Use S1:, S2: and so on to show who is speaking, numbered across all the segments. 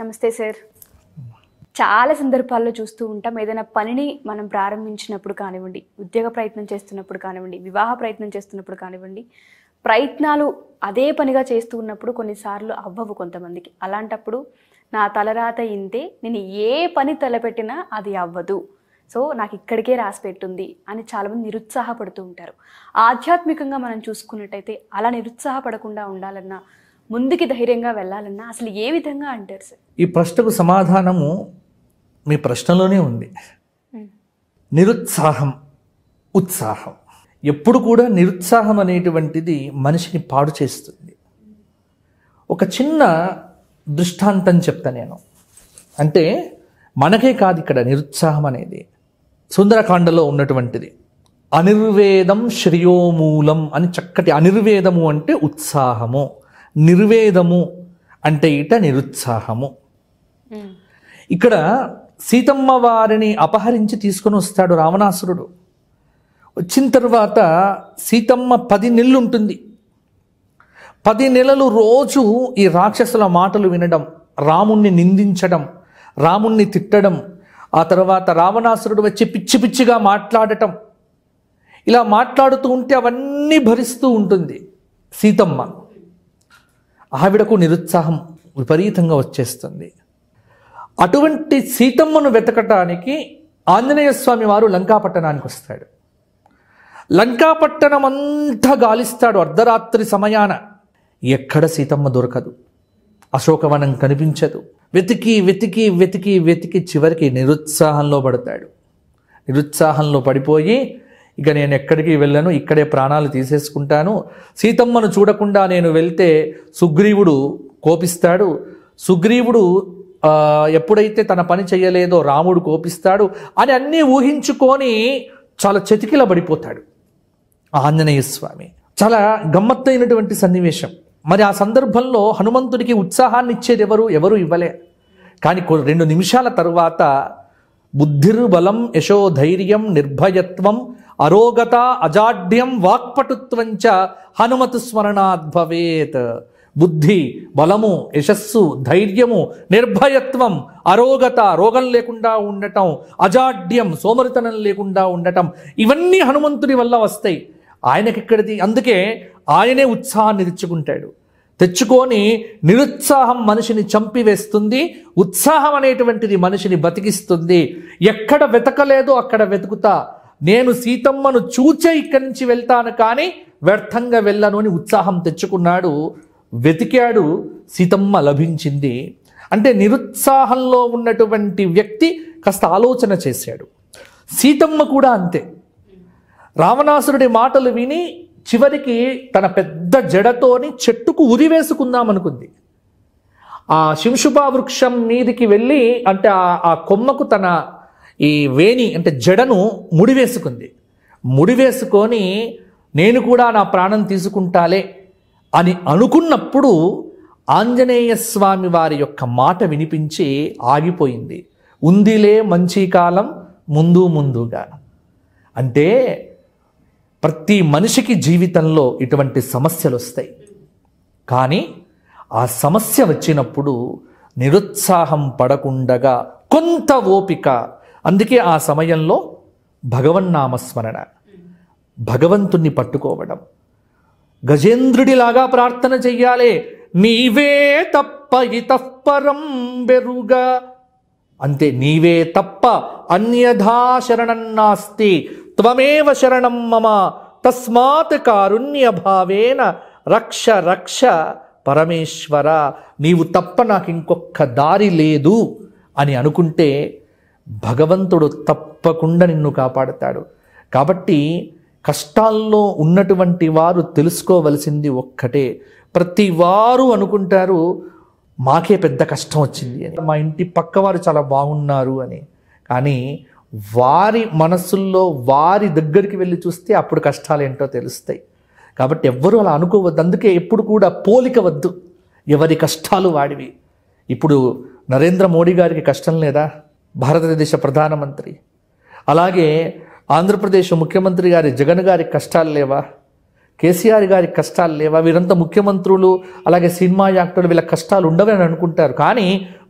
S1: నమస్తే సార్ చాలా సందర్భాల్లో చూస్తూ ఉంటాం ఏదైనా పనిని మనం ప్రారంభించినప్పుడు కానివ్వండి ఉద్యోగ ప్రయత్నం చేస్తున్నప్పుడు కానివ్వండి వివాహ ప్రయత్నం చేస్తున్నప్పుడు కానివ్వండి ప్రయత్నాలు అదే పనిగా చేస్తూ ఉన్నప్పుడు కొన్నిసార్లు అవ్వవు కొంతమందికి అలాంటప్పుడు నా తలరాత ఇంతే నేను ఏ పని తలపెట్టినా అది అవ్వదు సో నాకు ఇక్కడికే రాసి పెట్టుంది అని చాలామంది నిరుత్సాహపడుతూ ఉంటారు ఆధ్యాత్మికంగా మనం చూసుకున్నట్టయితే అలా నిరుత్సాహపడకుండా ఉండాలన్నా ముందుకి ధైర్యంగా వెళ్ళాలన్నా అసలు ఏ విధంగా అంటారు సార్ ఈ ప్రశ్నకు సమాధానము మీ ప్రశ్నలోనే ఉంది నిరుత్సాహం ఉత్సాహం ఎప్పుడు కూడా నిరుత్సాహం అనేటువంటిది మనిషిని పాడు చేస్తుంది ఒక చిన్న దృష్టాంతం చెప్తా నేను అంటే మనకే కాదు ఇక్కడ నిరుత్సాహం అనేది సుందరకాండలో ఉన్నటువంటిది అనిర్వేదం శ్రేయోమూలం అని చక్కటి అనిర్వేదము అంటే ఉత్సాహము నిర్వేదము అంటే ఇట నిరుత్సాహము ఇక్కడ సీతమ్మ వారిని అపహరించి తీసుకుని వస్తాడు రావణాసురుడు వచ్చిన తర్వాత సీతమ్మ పది నెలలు ఉంటుంది పది నెలలు రోజు ఈ రాక్షసుల మాటలు వినడం రాముణ్ణి నిందించడం రాముణ్ణి తిట్టడం ఆ తర్వాత రావణాసురుడు వచ్చి పిచ్చి పిచ్చిగా మాట్లాడటం ఇలా మాట్లాడుతూ ఉంటే అవన్నీ భరిస్తూ ఉంటుంది సీతమ్మ ఆవిడకు నిరుత్సాహం విపరీతంగా వచ్చేస్తుంది అటువంటి సీతమ్మను వెతకటానికి ఆంజనేయ స్వామి వారు లంకాపట్టణానికి వస్తాడు లంకాపట్టణం అంతా గాలిస్తాడు అర్ధరాత్రి సమయాన ఎక్కడ సీతమ్మ దొరకదు అశోకవనం కనిపించదు వెతికి వెతికి వెతికి వెతికి చివరికి నిరుత్సాహంలో పడతాడు నిరుత్సాహంలో పడిపోయి ఇక నేను ఎక్కడికి వెళ్ళను ఇక్కడే ప్రాణాలు తీసేసుకుంటాను సీతమ్మను చూడకుండా నేను వెళ్తే సుగ్రీవుడు కోపిస్తాడు సుగ్రీవుడు ఎప్పుడైతే తన పని చేయలేదో రాముడు కోపిస్తాడు అని అన్నీ ఊహించుకొని చాలా చతికిల పడిపోతాడు ఆంజనేయ స్వామి చాలా గమ్మత్తైనటువంటి సన్నివేశం మరి ఆ సందర్భంలో హనుమంతుడికి ఉత్సాహాన్ని ఇచ్చేది ఎవరు ఎవరు ఇవ్వలే కానీ రెండు నిమిషాల తరువాత బుద్ధిర్బలం యశోధైర్యం నిర్భయత్వం అరోగత అజాఢ్యం వాక్పటుత్వంచ హనుమతు స్మరణాద్ భవేత్ బుద్ధి బలము యశస్సు ధైర్యము నిర్భయత్వం అరోగత రోగం లేకుండా ఉండటం అజాడ్యం సోమరితనం లేకుండా ఉండటం ఇవన్నీ హనుమంతుడి వల్ల వస్తాయి ఆయనకిక్కడిది అందుకే ఆయనే ఉత్సాహాన్ని తెచ్చుకుంటాడు తెచ్చుకొని నిరుత్సాహం మనిషిని చంపివేస్తుంది ఉత్సాహం అనేటువంటిది మనిషిని బతికిస్తుంది ఎక్కడ వెతకలేదో అక్కడ వెతుకుతా నేను సీతమ్మను చూచే ఇక్కడి నుంచి వెళ్తాను కానీ వ్యర్థంగా వెళ్ళను అని ఉత్సాహం తెచ్చుకున్నాడు వెతికాడు సీతమ్మ లభించింది అంటే నిరుత్సాహంలో ఉన్నటువంటి వ్యక్తి కాస్త ఆలోచన చేశాడు సీతమ్మ కూడా అంతే రావణాసురుడి మాటలు విని చివరికి తన పెద్ద జడతోని చెట్టుకు ఉరివేసుకుందాం అనుకుంది ఆ శింశుభా వృక్షం మీదికి వెళ్ళి అంటే ఆ కొమ్మకు తన ఈ వేణి అంటే జడను ముడివేసుకుంది ముడివేసుకొని నేను కూడా నా ప్రాణం తీసుకుంటాలే అని అనుకున్నప్పుడు ఆంజనేయ స్వామి వారి యొక్క మాట వినిపించి ఆగిపోయింది ఉందిలే మంచి కాలం ముందు ముందుగా అంటే ప్రతి మనిషికి జీవితంలో ఇటువంటి సమస్యలు వస్తాయి కానీ ఆ సమస్య వచ్చినప్పుడు నిరుత్సాహం పడకుండగా కొంత ఓపిక అందుకే ఆ సమయంలో భగవన్నామస్మరణ భగవంతుణ్ణి పట్టుకోవడం గజేంద్రుడిలాగా ప్రార్థన చెయ్యాలి నీవే తప్ప ఇతఃపరం బెరుగా అంతే నీవే తప్ప అన్యథా శరణం నాస్తి త్వమేవ శరణం మమ తస్మాత్ కారుణ్య భావేన రక్ష రక్ష పరమేశ్వర నీవు తప్ప నాకు ఇంకొక దారి లేదు అని అనుకుంటే భగవంతుడు తప్పకుండా నిన్ను కాపాడతాడు కాబట్టి కష్టాల్లో ఉన్నటువంటి వారు తెలుసుకోవలసింది ఒక్కటే ప్రతి వారు అనుకుంటారు మాకే పెద్ద కష్టం వచ్చింది అని మా ఇంటి పక్కవారు చాలా బాగున్నారు అని కానీ వారి మనస్సుల్లో వారి దగ్గరికి వెళ్ళి చూస్తే అప్పుడు కష్టాలు ఏంటో తెలుస్తాయి కాబట్టి ఎవ్వరూ అలా అనుకోవద్దు అందుకే ఎప్పుడు కూడా పోలిక వద్దు ఎవరి కష్టాలు వాడివి ఇప్పుడు నరేంద్ర మోడీ గారికి కష్టం లేదా భారతదేశ ప్రధానమంత్రి అలాగే ఆంధ్రప్రదేశ్ ముఖ్యమంత్రి గారి జగన్ గారి కష్టాలు లేవా కేసీఆర్ గారి కష్టాలు లేవా వీరంతా ముఖ్యమంత్రులు అలాగే సినిమా యాక్టర్లు వీళ్ళ కష్టాలు ఉండవని అనుకుంటారు కానీ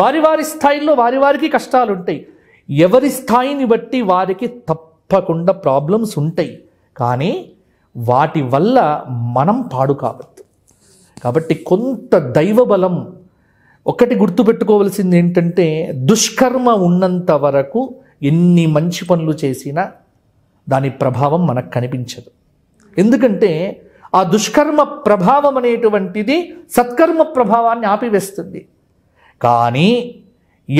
S1: వారి వారి స్థాయిల్లో వారి వారికి కష్టాలు ఉంటాయి ఎవరి స్థాయిని బట్టి వారికి తప్పకుండా ప్రాబ్లమ్స్ ఉంటాయి కానీ వాటి వల్ల మనం పాడు కావద్దు కాబట్టి కొంత దైవబలం ఒకటి గుర్తుపెట్టుకోవలసింది ఏంటంటే దుష్కర్మ ఉన్నంత వరకు ఎన్ని మంచి పనులు చేసినా దాని ప్రభావం మనకు కనిపించదు ఎందుకంటే ఆ దుష్కర్మ ప్రభావం అనేటువంటిది సత్కర్మ ప్రభావాన్ని ఆపివేస్తుంది కానీ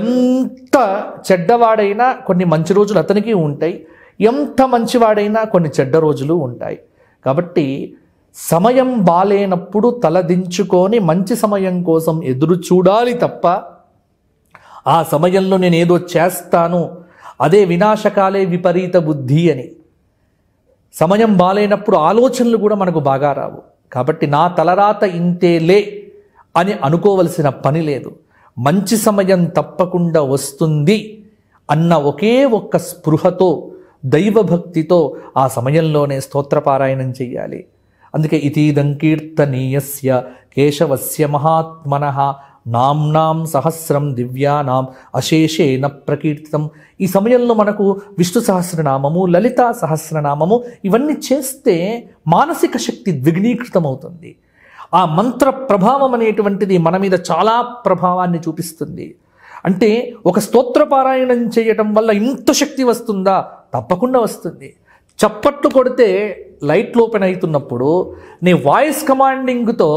S1: ఎంత చెడ్డవాడైనా కొన్ని మంచి రోజులు అతనికి ఉంటాయి ఎంత మంచివాడైనా కొన్ని చెడ్డ రోజులు ఉంటాయి కాబట్టి సమయం బాలేనప్పుడు తలదించుకొని మంచి సమయం కోసం ఎదురు చూడాలి తప్ప ఆ సమయంలో నేను ఏదో చేస్తాను అదే వినాశకాలే విపరీత బుద్ధి అని సమయం బాలేనప్పుడు ఆలోచనలు కూడా మనకు బాగా రావు కాబట్టి నా తలరాత ఇంతేలే అని అనుకోవలసిన పని లేదు మంచి సమయం తప్పకుండా వస్తుంది అన్న ఒకే ఒక్క స్పృహతో దైవభక్తితో ఆ సమయంలోనే స్తోత్రపారాయణం చేయాలి అందుకే ఇతీదం కీర్తనీయస్య కేశవస్య మహాత్మన నామ్నాం సహస్రం దివ్యానాం అశేషేన ప్రకీర్తితం ఈ సమయంలో మనకు విష్ణు సహస్రనామము లలిత సహస్రనామము ఇవన్నీ చేస్తే మానసిక శక్తి ద్విగ్నీకృతమవుతుంది ఆ మంత్ర ప్రభావం అనేటువంటిది మన మీద చాలా ప్రభావాన్ని చూపిస్తుంది అంటే ఒక స్తోత్ర పారాయణం చేయటం వల్ల ఇంత శక్తి వస్తుందా తప్పకుండా వస్తుంది చప్పట్లు కొడితే లైట్లు ఓపెన్ అవుతున్నప్పుడు నీ వాయిస్ కమాండింగ్తో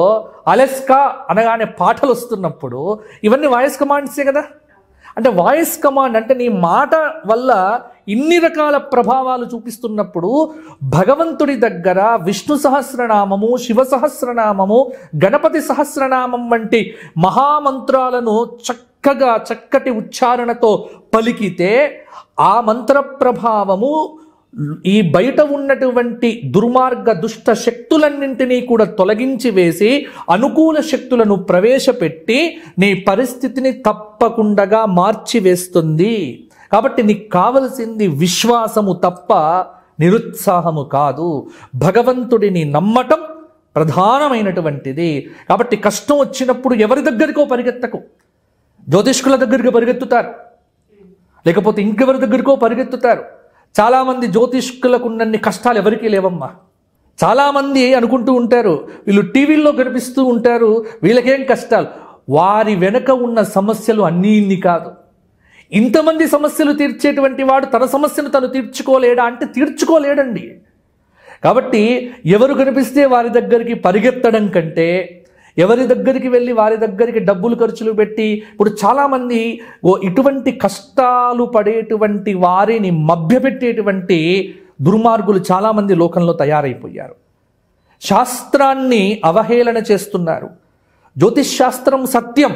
S1: అలెస్కా అనగానే పాటలు వస్తున్నప్పుడు ఇవన్నీ వాయిస్ కమాండ్సే కదా అంటే వాయిస్ కమాండ్ అంటే నీ మాట వల్ల ఇన్ని రకాల ప్రభావాలు చూపిస్తున్నప్పుడు భగవంతుడి దగ్గర విష్ణు సహస్రనామము శివ సహస్రనామము గణపతి సహస్రనామం వంటి మహామంత్రాలను చక్కగా చక్కటి ఉచ్చారణతో పలికితే ఆ మంత్ర ప్రభావము ఈ బయట ఉన్నటువంటి దుర్మార్గ దుష్ట శక్తులన్నింటినీ కూడా తొలగించి వేసి అనుకూల శక్తులను ప్రవేశపెట్టి నీ పరిస్థితిని తప్పకుండా వేస్తుంది కాబట్టి నీకు కావలసింది విశ్వాసము తప్ప నిరుత్సాహము కాదు భగవంతుడిని నమ్మటం ప్రధానమైనటువంటిది కాబట్టి కష్టం వచ్చినప్పుడు ఎవరి దగ్గరికో పరిగెత్తకు జ్యోతిష్కుల దగ్గరికి పరిగెత్తుతారు లేకపోతే ఇంకెవరి దగ్గరికో పరిగెత్తుతారు చాలామంది జ్యోతిష్కులకు ఉన్నన్ని కష్టాలు ఎవరికీ లేవమ్మా చాలామంది అనుకుంటూ ఉంటారు వీళ్ళు టీవీల్లో కనిపిస్తూ ఉంటారు వీళ్ళకేం కష్టాలు వారి వెనుక ఉన్న సమస్యలు అన్నీ ఇన్ని కాదు ఇంతమంది సమస్యలు తీర్చేటువంటి వాడు తన సమస్యను తను తీర్చుకోలేడా అంటే తీర్చుకోలేడండి కాబట్టి ఎవరు కనిపిస్తే వారి దగ్గరికి పరిగెత్తడం కంటే ఎవరి దగ్గరికి వెళ్ళి వారి దగ్గరికి డబ్బులు ఖర్చులు పెట్టి ఇప్పుడు చాలామంది ఓ ఇటువంటి కష్టాలు పడేటువంటి వారిని మభ్యపెట్టేటువంటి దుర్మార్గులు చాలామంది లోకంలో తయారైపోయారు శాస్త్రాన్ని అవహేళన చేస్తున్నారు జ్యోతిష్ శాస్త్రం సత్యం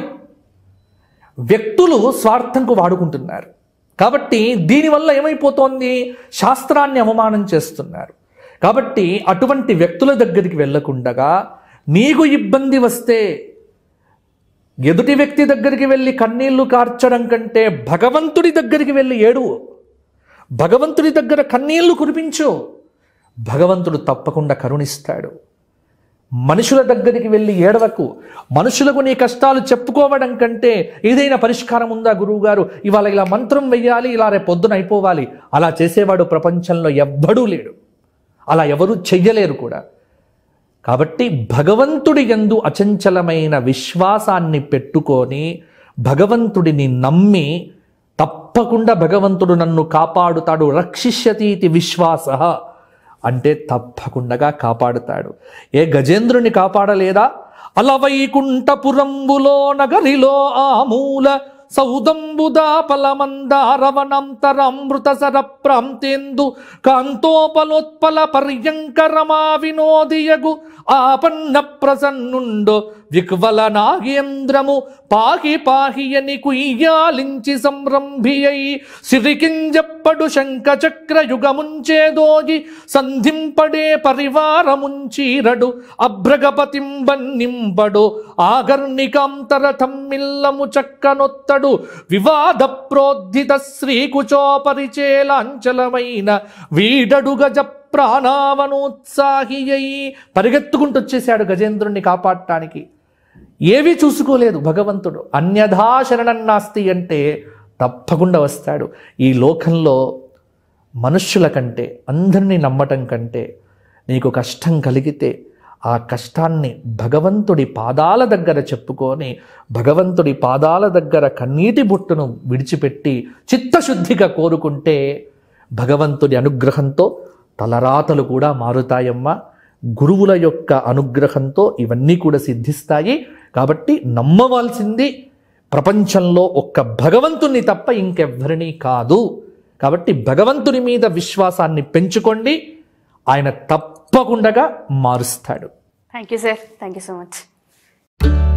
S1: వ్యక్తులు స్వార్థంకు వాడుకుంటున్నారు కాబట్టి దీనివల్ల ఏమైపోతోంది శాస్త్రాన్ని అవమానం చేస్తున్నారు కాబట్టి అటువంటి వ్యక్తుల దగ్గరికి వెళ్లకుండగా నీకు ఇబ్బంది వస్తే ఎదుటి వ్యక్తి దగ్గరికి వెళ్ళి కన్నీళ్లు కార్చడం కంటే భగవంతుడి దగ్గరికి వెళ్ళి ఏడు భగవంతుడి దగ్గర కన్నీళ్లు కురిపించు భగవంతుడు తప్పకుండా కరుణిస్తాడు మనుషుల దగ్గరికి వెళ్ళి ఏడవకు మనుషులకు నీ కష్టాలు చెప్పుకోవడం కంటే ఏదైనా పరిష్కారం ఉందా గురువుగారు ఇవాళ ఇలా మంత్రం వెయ్యాలి ఇలా రే పొద్దున అయిపోవాలి అలా చేసేవాడు ప్రపంచంలో ఎవ్వడూ లేడు అలా ఎవరూ చెయ్యలేరు కూడా కాబట్టి భగవంతుడి ఎందు అచంచలమైన విశ్వాసాన్ని పెట్టుకొని భగవంతుడిని నమ్మి తప్పకుండా భగవంతుడు నన్ను కాపాడుతాడు రక్షిష్యతి ఇది విశ్వాస అంటే తప్పకుండా కాపాడుతాడు ఏ గజేంద్రుని కాపాడలేదా అలవైకుంఠపురంబులో నగరిలో ఆ మూల సౌదంబుదా ప్రాంతేందు కాంతోపలోత్పల పర్యంకరమా వినోదియగు ఆపన్న ప్రసన్నుండు విక్వలనాగేంద్రము పాహి పాహియని కుయ్యాలించి సంరంభియై సిరికింజప్పడు శంఖచక్రయుగముంచేదోగి సంధింపడే పరివారముంచీరడు అభ్రగపతింబన్నింబడు ఆగర్ణికాంతర తమ్మిల్లము చక్కనొత్తడు వివాద ప్రోద్ధిత శ్రీకుచోపరిచేలాంచలమైన వీడడు జప్ప ప్రాణావనోత్సాహియై పరిగెత్తుకుంటూ వచ్చేసాడు గజేంద్రుణ్ణి కాపాడటానికి ఏవి చూసుకోలేదు భగవంతుడు అన్యథాశరణం నాస్తి అంటే తప్పకుండా వస్తాడు ఈ లోకంలో మనుష్యుల కంటే అందరినీ నమ్మటం కంటే నీకు కష్టం కలిగితే ఆ కష్టాన్ని భగవంతుడి పాదాల దగ్గర చెప్పుకొని భగవంతుడి పాదాల దగ్గర కన్నీటి బుట్టును విడిచిపెట్టి చిత్తశుద్ధిగా కోరుకుంటే భగవంతుడి అనుగ్రహంతో తలరాతలు కూడా మారుతాయమ్మా గురువుల యొక్క అనుగ్రహంతో ఇవన్నీ కూడా సిద్ధిస్తాయి కాబట్టి నమ్మవలసింది ప్రపంచంలో ఒక్క భగవంతుని తప్ప ఇంకెవ్వరినీ కాదు కాబట్టి భగవంతుని మీద విశ్వాసాన్ని పెంచుకోండి ఆయన తప్పకుండా మారుస్తాడు thank you sir thank you so much